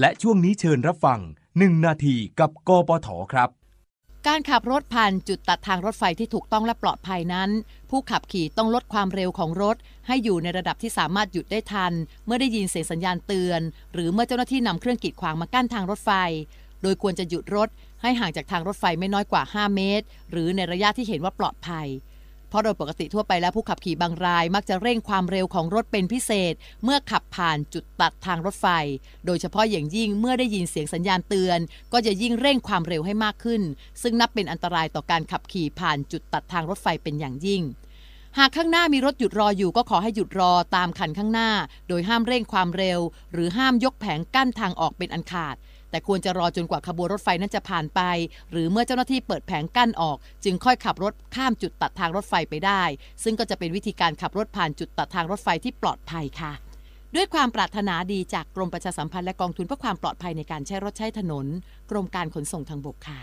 และช่วงนี้เชิญรับฟัง 1 นาทีกับกปทครับ การขับรถผ่านจุดตัดทางรถไฟที่ถูกต้องและปลอดภัยนั้น ผู้ขับขี่ต้องลดความเร็วของรถ ให้อยู่ในระดับที่สามารถหยุดได้ทัน เมื่อได้ยินเสียงสัญญาณเตือน หรือเมื่อเจ้าหน้าที่นำเครื่องกีดขวางมากั้นทางรถไฟ โดยควรจะหยุดรถ ให้ห่างจากทางรถไฟไม่น้อยกว่า 5 เมตร หรือในระยะที่เห็นว่าปลอดภัยเพราะโดยปกติทั่วไปแล้วผู้ขับขี่บางรายมักจะเร่งความเร็วของรถเป็นพิเศษเมื่อขับผ่านจุดตัดทางรถไฟ โดยเฉพาะอย่างยิ่งเมื่อได้ยินเสียงสัญญาณเตือนก็จะยิ่งเร่งความเร็วให้มากขึ้น ซึ่งนับเป็นอันตรายต่อการขับขี่ผ่านจุดตัดทางรถไฟเป็นอย่างยิ่งหากข้างหน้ามีรถหยุดรออยู่ก็ขอให้หยุดรอตามคันข้างหน้า โดยห้ามเร่งความเร็ว หรือห้ามยกแผงกั้นทางออกเป็นอันขาด แต่ควรจะรอจนกว่าขบวนรถไฟนั้นจะผ่านไป หรือเมื่อเจ้าหน้าที่เปิดแผงกั้นออกจึงค่อยขับรถข้ามจุดตัดทางรถไฟไปได้ ซึ่งก็จะเป็นวิธีการขับรถผ่านจุดตัดทางรถไฟที่ปลอดภัยค่ะ ด้วยความปรารถนาดีจากกรมประชาสัมพันธ์และกองทุนเพื่อความปลอดภัยในการใช้รถใช้ถนนกรมการขนส่งทางบกค่ะ